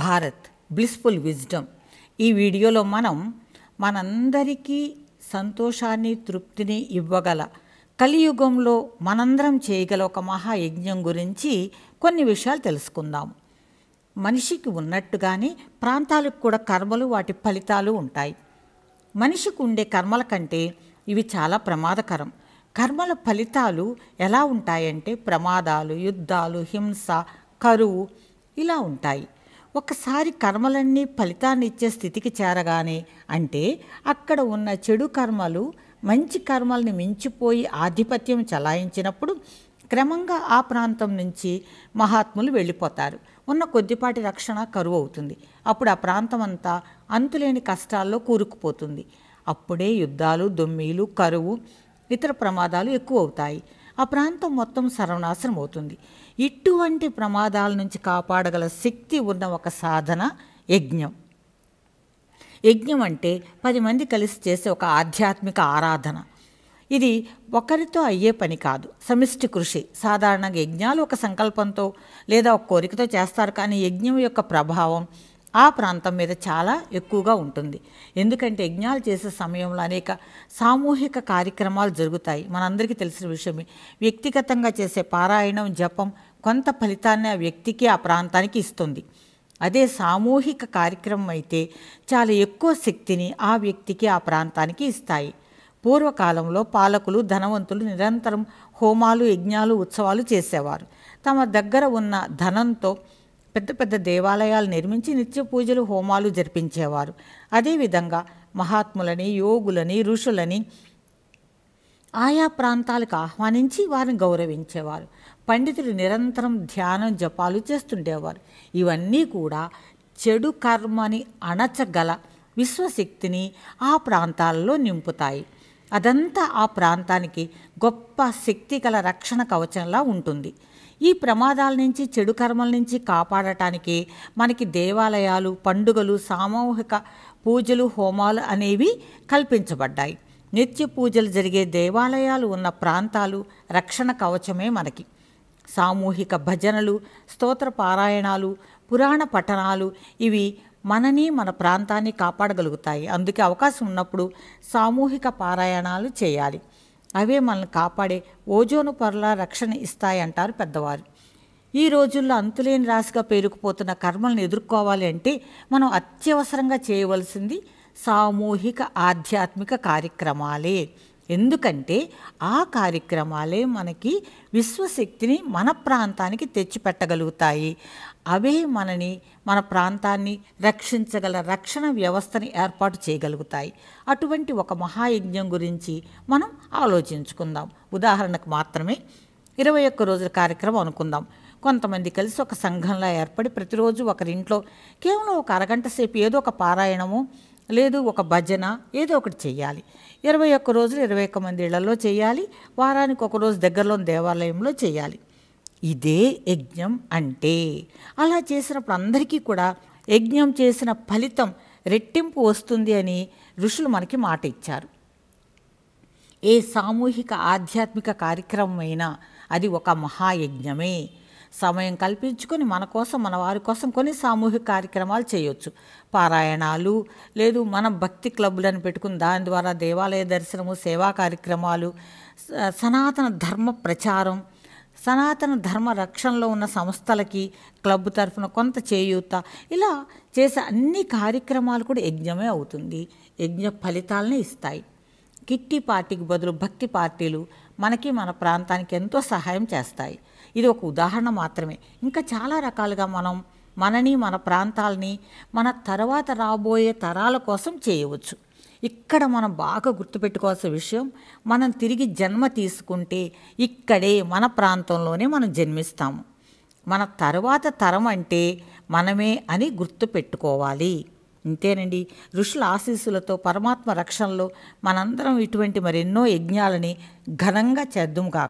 Bharat blissful wisdom ఈ వీడియోలో మనం మనందరికీ సంతోషాన్ని తృప్తిని ఇవ్వగల కలియుగంలో మనందరం చేయగల ఒక మహాయజ్ఞం గురించి కొన్ని విషయాలు తెలుసుకుందాం మనిషికి ఉన్నట్టుగానే ప్రాంతాలకు కూడా కర్మలు వాటి ఫలితాలు ఉంటాయి మనిషికి ఉండే కర్మల కంటే ఇవి చాలా ప్రమాదకరం కర్మల ఫలితాలు ఎలా ఉంటాయంటే ప్రమాదాలు యుద్ధాలు హింస కరువు ఇలా ఉంటాయి ఒకసారి కర్మలన్నీ ఫలితాన్ని ఇచ్చే స్థితికి చేరగానే అంటే అక్కడ ఉన్న చెడు కర్మలు మంచి కర్మల్ని మించిపోయి ఆధిపత్యం చలాయించినప్పుడు క్రమంగా ఆ ప్రాంతం నుంచి మహాత్ములు వెళ్ళిపోతారు ఉన్న కొద్దిపాటి రక్షణ కరువు అవుతుంది అప్పుడు ఆ ప్రాంతం అంతా అంతులేని కష్టాల్లో కూరుకుపోతుంది అప్పుడే యుద్ధాలు దొమ్మీలు కరువు ఇతర ప్రమాదాలు ఎక్కువ అవుతాయి ఆ ప్రాంతం మొత్తం సర్వనాశనం అవుతుంది ఇటువంటి ప్రమాదాల నుంచి కాపాడగల శక్తి ఉన్న ఒక సాధన యజ్ఞం యజ్ఞం అంటే పది మంది కలిసి చేసే ఒక ఆధ్యాత్మిక ఆరాధన ఇది ఒకరితో అయ్యే పని కాదు సమిష్టి కృషి సాధారణంగా యజ్ఞాలు ఒక సంకల్పంతో లేదా ఒక కోరికతో చేస్తారు కానీ యజ్ఞం యొక్క ప్రభావం ఆ ప్రాంతం మీద చాలా ఎక్కువగా ఉంటుంది ఎందుకంటే యజ్ఞాలు చేసే సమయంలో అనేక సామూహిక కార్యక్రమాలు జరుగుతాయి మనందరికీ తెలిసిన విషయమే వ్యక్తిగతంగా చేసే పారాయణం జపం కొంత ఫలితాన్ని ఆ వ్యక్తికి ఆ ప్రాంతానికి ఇస్తుంది అదే సామూహిక కార్యక్రమం అయితే చాలా ఎక్కువ శక్తిని ఆ వ్యక్తికి ఆ ప్రాంతానికి ఇస్తాయి పూర్వకాలంలో పాలకులు ధనవంతులు నిరంతరం హోమాలు యజ్ఞాలు ఉత్సవాలు చేసేవారు తమ దగ్గర ఉన్న ధనంతో పెద్ద పెద్ద దేవాలయాలు నిర్మించి నిత్య పూజలు హోమాలు జరిపించేవారు అదేవిధంగా మహాత్ములని యోగులని ఋషులని ఆయా ప్రాంతాలకు ఆహ్వానించి వారిని గౌరవించేవారు పండితులు నిరంతరం ధ్యానం జపాలు చేస్తుండేవారు ఇవన్నీ కూడా చెడు కర్మని అణచగల విశ్వశక్తిని ఆ ప్రాంతాలలో నింపుతాయి అదంతా ఆ ప్రాంతానికి గొప్ప శక్తి గల రక్షణ కవచంలా ఉంటుంది ఈ ప్రమాదాల నుంచి చెడు కర్మల నుంచి కాపాడటానికి మనకి దేవాలయాలు పండుగలు సామూహిక పూజలు హోమాలు అనేవి కల్పించబడ్డాయి నిత్య పూజలు జరిగే దేవాలయాలు ఉన్న ప్రాంతాలు రక్షణ కవచమే మనకి సామూహిక భజనలు స్తోత్ర పారాయణాలు పురాణ పఠనాలు ఇవి మనని మన ప్రాంతాన్ని కాపాడగలుగుతాయి అందుకే అవకాశం ఉన్నప్పుడు సామూహిక పారాయణాలు చేయాలి అవే మనల్ని కాపాడే ఓజోను పొరల రక్షణ ఇస్తాయంటారు పెద్దవారు ఈ రోజుల్లో అంతులేని రాశిగా పేరుకుపోతున్న కర్మలను ఎదుర్కోవాలి అంటే మనం అత్యవసరంగా చేయవలసింది సామూహిక ఆధ్యాత్మిక కార్యక్రమాలే ఎందుకంటే ఆ కార్యక్రమాలే మనకి విశ్వశక్తిని మన ప్రాంతానికి తెచ్చిపెట్టగలుగుతాయి అవే మనని మన ప్రాంతాన్ని రక్షించగల రక్షణ వ్యవస్థని ఏర్పాటు చేయగలుగుతాయి అటువంటి ఒక మహాయజ్ఞం గురించి మనం ఆలోచించుకుందాం ఉదాహరణకు మాత్రమే ఇరవై ఒక్క రోజుల కార్యక్రమం అనుకుందాం కొంతమంది కలిసి ఒక సంఘంలా ఏర్పడి ప్రతిరోజు ఒకరింట్లో కేవలం ఒక అరగంట సేపు ఏదో ఒక పారాయణము లేదు ఒక భజన ఏదో ఒకటి చేయాలి ఇరవై ఒక్క రోజులు ఇరవై ఒక్క మంది ఇళ్లలో చేయాలి వారానికి ఒకరోజు దగ్గరలోని దేవాలయంలో చేయాలి ఇదే యజ్ఞం అంటే అలా చేసినప్పుడు అందరికీ కూడా యజ్ఞం చేసిన ఫలితం రెట్టింపు వస్తుంది అని ఋషులు మనకి మాట ఇచ్చారు ఏ సామూహిక ఆధ్యాత్మిక అయినా అది ఒక మహాయజ్ఞమే సమయం కల్పించుకొని మన కోసం మన వారి కోసం కొన్ని సామూహిక కార్యక్రమాలు చేయవచ్చు పారాయణాలు లేదు మనం భక్తి క్లబ్లను పెట్టుకుని దాని ద్వారా దేవాలయ దర్శనము సేవా కార్యక్రమాలు సనాతన ధర్మ ప్రచారం సనాతన ధర్మ రక్షణలో ఉన్న సంస్థలకి క్లబ్ తరఫున కొంత చేయూత ఇలా చేసే అన్ని కార్యక్రమాలు కూడా యజ్ఞమే అవుతుంది యజ్ఞ ఫలితాలని ఇస్తాయి కిట్టి పార్టీకి బదులు భక్తి పార్టీలు మనకి మన ప్రాంతానికి ఎంతో సహాయం చేస్తాయి ఇది ఒక ఉదాహరణ మాత్రమే ఇంకా చాలా రకాలుగా మనం మనని మన ప్రాంతాలని మన తర్వాత రాబోయే తరాల కోసం చేయవచ్చు ఇక్కడ మనం బాగా గుర్తుపెట్టుకోవాల్సిన విషయం మనం తిరిగి జన్మ తీసుకుంటే ఇక్కడే మన ప్రాంతంలోనే మనం జన్మిస్తాము మన తర్వాత తరం అంటే మనమే అని గుర్తుపెట్టుకోవాలి ఇంతేనండి ఋషుల ఆశీస్సులతో పరమాత్మ రక్షణలో మనందరం ఇటువంటి మరెన్నో యజ్ఞాలని ఘనంగా చేద్దాం కాక